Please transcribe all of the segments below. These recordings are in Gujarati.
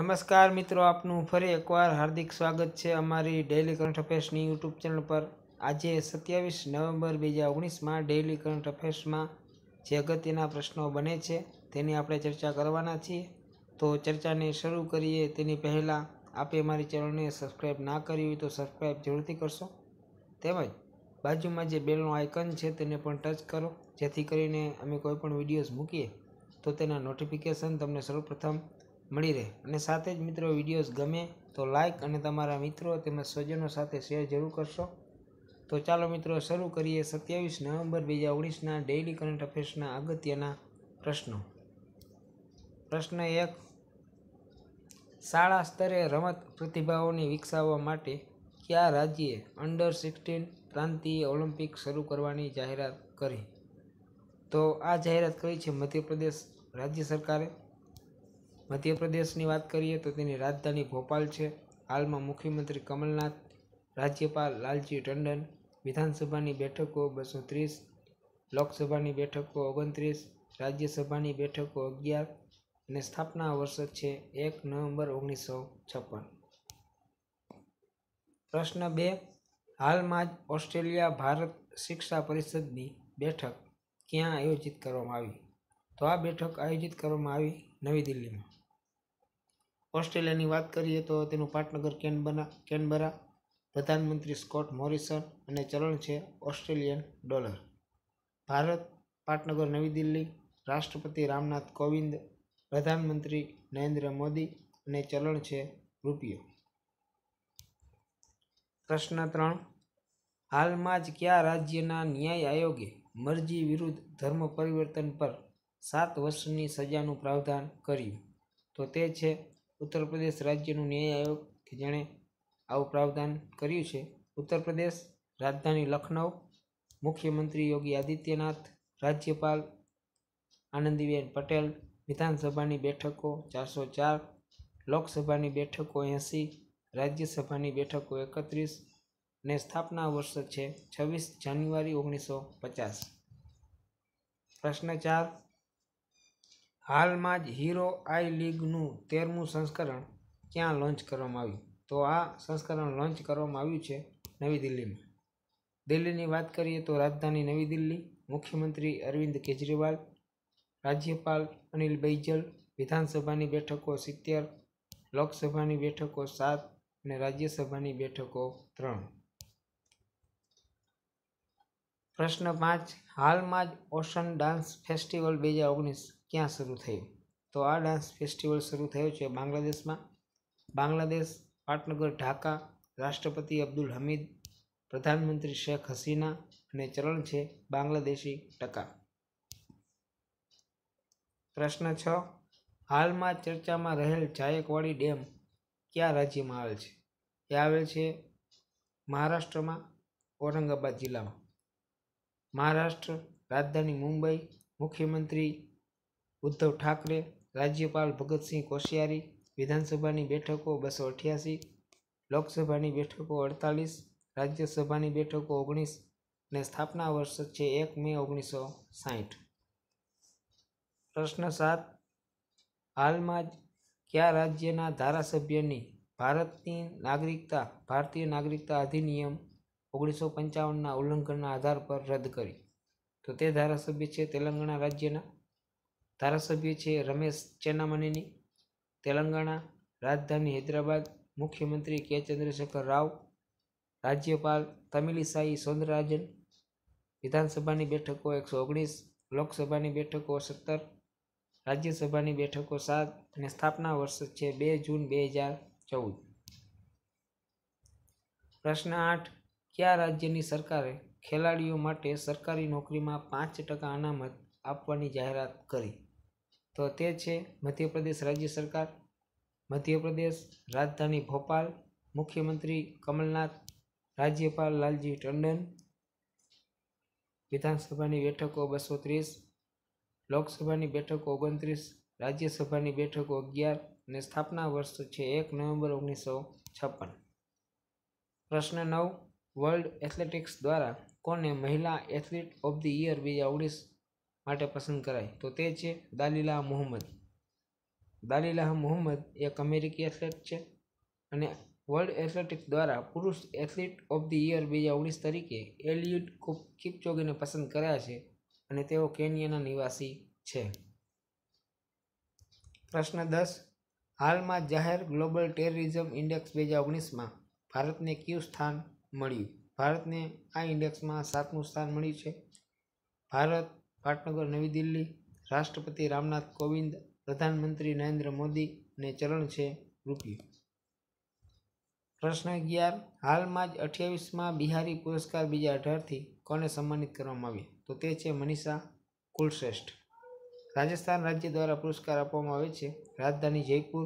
નમસ્કાર મિત્રો આપનું ફરી એકવાર હાર્દિક સ્વાગત છે અમારી ડેઇલી કરંટ અફેર્સની યુટ્યુબ ચેનલ પર આજે સત્યાવીસ નવેમ્બર બે હજાર ઓગણીસમાં ડેઇલી કરંટ અફેર્સમાં જે અગત્યના પ્રશ્નો બને છે તેની આપણે ચર્ચા કરવાના છીએ તો ચર્ચાને શરૂ કરીએ તેની પહેલાં આપે અમારી ચેનલને સબસ્ક્રાઈબ ના કરી હોય તો સબસ્ક્રાઈબ જરૂરથી કરશો તેમજ બાજુમાં જે બેલનું આઇકન છે તેને પણ ટચ કરો જેથી કરીને અમે કોઈપણ વિડીયોઝ મૂકીએ તો તેના નોટિફિકેશન તમને સર્વપ્રથમ મળી રહે અને સાથે જ મિત્રો વિડીયોઝ ગમે તો લાઇક અને તમારા મિત્રો તેમજ સ્વજનો સાથે શેર જરૂર કરશો તો ચાલો મિત્રો શરૂ કરીએ સત્યાવીસ નવેમ્બર બે હજાર ઓગણીસના ડેઇલી કરંટ અફેર્સના અગત્યના પ્રશ્નો પ્રશ્ન એક શાળા સ્તરે રમત પ્રતિભાઓને વિકસાવવા માટે કયા રાજ્યે અંડર સિક્સટીન પ્રાંતિય ઓલિમ્પિક શરૂ કરવાની જાહેરાત કરી તો આ જાહેરાત કરી છે મધ્યપ્રદેશ રાજ્ય સરકારે મધ્યપ્રદેશની વાત કરીએ તો તેની રાજધાની ભોપાલ છે હાલમાં મુખ્યમંત્રી કમલનાથ રાજ્યપાલ લાલજી ટંડન વિધાનસભાની બેઠકો બસો ત્રીસ લોકસભાની બેઠકો ઓગણત્રીસ રાજ્યસભાની બેઠકો અગિયાર અને સ્થાપના વર્ષ છે એક નવેમ્બર ઓગણીસો છપ્પન પ્રશ્ન બે હાલમાં જ ઓસ્ટ્રેલિયા ભારત શિક્ષા પરિષદની બેઠક ક્યાં આયોજિત કરવામાં આવી તો આ બેઠક આયોજિત કરવામાં આવી નવી દિલ્હીમાં ઓસ્ટ્રેલિયાની વાત કરીએ તો તેનું પાટનગર કેનબરા કેનબરા પ્રધાનમંત્રી સ્કોટ મોરિસન અને ચલણ છે ઓસ્ટ્રેલિયન ડોલર ભારત પાટનગર નવી દિલ્હી રાષ્ટ્રપતિ રામનાથ કોવિંદ પ્રધાનમંત્રી નરેન્દ્ર મોદી અને ચલણ છે રૂપિયો પ્રશ્ન ત્રણ હાલમાં જ કયા રાજ્યના ન્યાય આયોગે મરજી વિરુદ્ધ ધર્મ પરિવર્તન પર સાત વર્ષની સજાનું પ્રાવધાન કર્યું તો તે છે ઉત્તર પ્રદેશ રાજ્યનું ન્યાય આયોગ કે જેણે આવું પ્રાવધાન કર્યું છે ઉત્તર પ્રદેશ રાજધાની લખનૌ મુખ્યમંત્રી યોગી આદિત્યનાથ રાજ્યપાલ આનંદીબેન પટેલ વિધાનસભાની બેઠકો ચારસો ચાર લોકસભાની બેઠકો એંસી રાજ્યસભાની બેઠકો એકત્રીસ ને સ્થાપના વર્ષ છે છવ્વીસ જાન્યુઆરી ઓગણીસો પચાસ પ્રશ્ન ચાર હાલમાં જ હીરો આઈ લીગનું તેરમું સંસ્કરણ ક્યાં લોન્ચ કરવામાં આવ્યું તો આ સંસ્કરણ લોન્ચ કરવામાં આવ્યું છે નવી દિલ્હીમાં દિલ્હીની વાત કરીએ તો રાજધાની નવી દિલ્હી મુખ્યમંત્રી અરવિંદ કેજરીવાલ રાજ્યપાલ અનિલ બૈજલ વિધાનસભાની બેઠકો સિત્તેર લોકસભાની બેઠકો સાત અને રાજ્યસભાની બેઠકો ત્રણ પ્રશ્ન પાંચ હાલમાં જ ઓશન ડાન્સ ફેસ્ટિવલ બે હજાર ઓગણીસ ક્યાં શરૂ થયું તો આ ડાન્સ ફેસ્ટિવલ શરૂ થયો છે બાંગ્લાદેશમાં બાંગ્લાદેશ પાટનગર ઢાકા રાષ્ટ્રપતિ અબ્દુલ હમીદ પ્રધાનમંત્રી શેખ હસીના અને ચલણ છે બાંગ્લાદેશી ટકા પ્રશ્ન છ હાલમાં ચર્ચામાં રહેલ જાયકવાડી ડેમ કયા રાજ્યમાં આવેલ છે એ આવેલ છે મહારાષ્ટ્રમાં ઔરંગાબાદ જિલ્લામાં મહારાષ્ટ્ર રાજધાની મુંબઈ મુખ્યમંત્રી ઉદ્ધવ ઠાકરે રાજ્યપાલ ભગતસિંહ કોશિયારી વિધાનસભાની બેઠકો બસો અઠ્યાસી લોકસભાની બેઠકો અડતાલીસ રાજ્યસભાની બેઠકો ઓગણીસ ને સ્થાપના વર્ષ છે એક મે ઓગણીસો સાહીઠ પ્રશ્ન સાત હાલમાં જ કયા રાજ્યના ધારાસભ્યની ભારતની નાગરિકતા ભારતીય નાગરિકતા અધિનિયમ ઓગણીસો પંચાવનના ઉલ્લંઘનના આધાર પર રદ કરી તો તે ધારાસભ્ય છે તેલંગાણા રાજ્યના ધારાસભ્ય છે રમેશ ચેનામણીની તેલંગાણા રાજધાની હૈદરાબાદ મુખ્યમંત્રી કે ચંદ્રશેખર રાવ રાજ્યપાલ તમિલિસાઈ સૌંદરરાજન વિધાનસભાની બેઠકો એકસો ઓગણીસ લોકસભાની બેઠકો સત્તર રાજ્યસભાની બેઠકો સાત અને સ્થાપના વર્ષ છે બે જૂન બે હજાર ચૌદ પ્રશ્ન આઠ કયા રાજ્યની સરકારે ખેલાડીઓ માટે સરકારી નોકરીમાં પાંચ ટકા અનામત આપવાની જાહેરાત કરી તો તે છે મધ્યપ્રદેશ રાજ્ય સરકાર મધ્યપ્રદેશ રાજધાની ભોપાલ મુખ્યમંત્રી કમલનાથ રાજ્યપાલ લાલજી ટંડન વિધાનસભાની બેઠકો બસો ત્રીસ લોકસભાની બેઠકો ઓગણત્રીસ રાજ્યસભાની બેઠકો અગિયાર અને સ્થાપના વર્ષ છે એક નવેમ્બર ઓગણીસો છપ્પન પ્રશ્ન નવ વર્લ્ડ એથ્લેટિક્સ દ્વારા કોને મહિલા એથ્લીટ ઓફ ધી યર બે હજાર ઓગણીસ માટે પસંદ કરાય તો તે છે દાલીલા મોહમ્મદ દાલીલા મોહમ્મદ એક અમેરિકી એથલેટ છે અને વર્લ્ડ એથ્લેટિક્સ દ્વારા પુરુષ એથ્લીટ ઓફ ધ યર બે હજાર ઓગણીસ તરીકે એલિયુડ કિપચોગીને પસંદ કર્યા છે અને તેઓ કેન્યાના નિવાસી છે પ્રશ્ન દસ હાલમાં જાહેર ગ્લોબલ ટેરરિઝમ ઇન્ડેક્સ બે હજાર ઓગણીસમાં ભારતને કયું સ્થાન મળ્યું ભારતને આ ઇન્ડેક્સમાં સાતમું સ્થાન મળ્યું છે ભારત પાટનગર નવી દિલ્હી રાષ્ટ્રપતિ રામનાથ કોવિંદ પ્રધાનમંત્રી નરેન્દ્ર મોદી અને ચલણ છે રૂપિયો પ્રશ્ન અગિયાર હાલમાં જ અઠ્યાવીસમાં બિહારી પુરસ્કાર બીજા અઢારથી કોને સન્માનિત કરવામાં આવ્યા તો તે છે મનીષા કુલશ્રેષ્ઠ રાજસ્થાન રાજ્ય દ્વારા પુરસ્કાર આપવામાં આવે છે રાજધાની જયપુર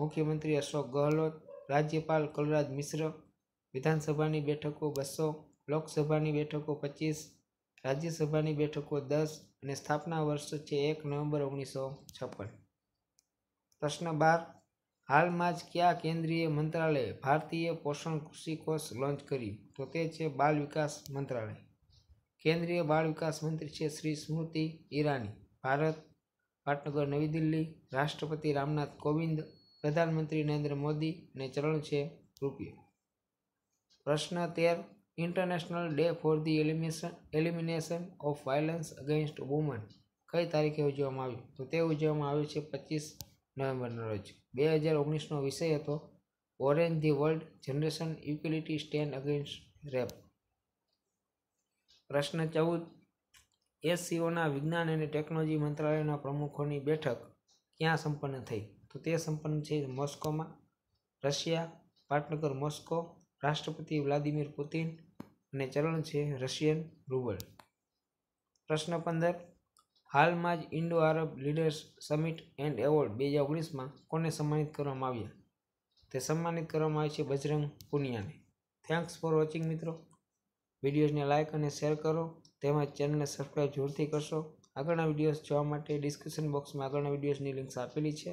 મુખ્યમંત્રી અશોક ગહલોત રાજ્યપાલ કલરાજ મિશ્ર વિધાનસભાની બેઠકો બસો લોકસભાની બેઠકો પચીસ રાજ્યસભાની બેઠકો દસ અને સ્થાપના વર્ષ છે એક નવેમ્બર ઓગણીસો છપ્પન પ્રશ્ન બાર હાલમાં જ કયા કેન્દ્રીય મંત્રાલયે ભારતીય પોષણ કૃષિ કોષ લોન્ચ કર્યું તો તે છે બાળ વિકાસ મંત્રાલય કેન્દ્રીય બાળ વિકાસ મંત્રી છે શ્રી સ્મૃતિ ઈરાની ભારત પાટનગર નવી દિલ્હી રાષ્ટ્રપતિ રામનાથ કોવિંદ પ્રધાનમંત્રી નરેન્દ્ર મોદી અને ચલણ છે રૂપિયો પ્રશ્ન તેર international day for the elimination elimination of violence against women કઈ તારીખે ઉજવવામાં આવ્યું તો તે ઉજવવામાં આવ્યું છે પચીસ નવેમ્બરના રોજ બે હજાર ઓગણીસનો વિષય હતો orange the world generation equality stand against rape પ્રશ્ન ચૌદ એસસીઓના વિજ્ઞાન અને ટેકનોલોજી મંત્રાલયના પ્રમુખોની બેઠક ક્યાં સંપન્ન થઈ તો તે સંપન્ન છે મોસ્કોમાં રશિયા પાટનગર મોસ્કો રાષ્ટ્રપતિ વ્લાદિમીર પુતિન અને ચલણ છે રશિયન રૂબલ પ્રશ્ન પંદર હાલમાં જ Indo Arab leaders summit and award બે હજાર ઓગણીસમાં કોને સન્માનિત કરવામાં આવ્યા તે સન્માનિત કરવામાં આવે છે બજરંગ પુનિયાને થેન્ક્સ ફોર વોચિંગ મિત્રો વિડીયોઝને લાઇક અને શેર કરો તેમજ ચેનલને સબસ્ક્રાઈબ જોરથી કરશો આગળના વિડીયોઝ જોવા માટે ડિસ્ક્રિપ્શન બોક્સમાં આગળના વિડીયોઝની લિંક્સ આપેલી છે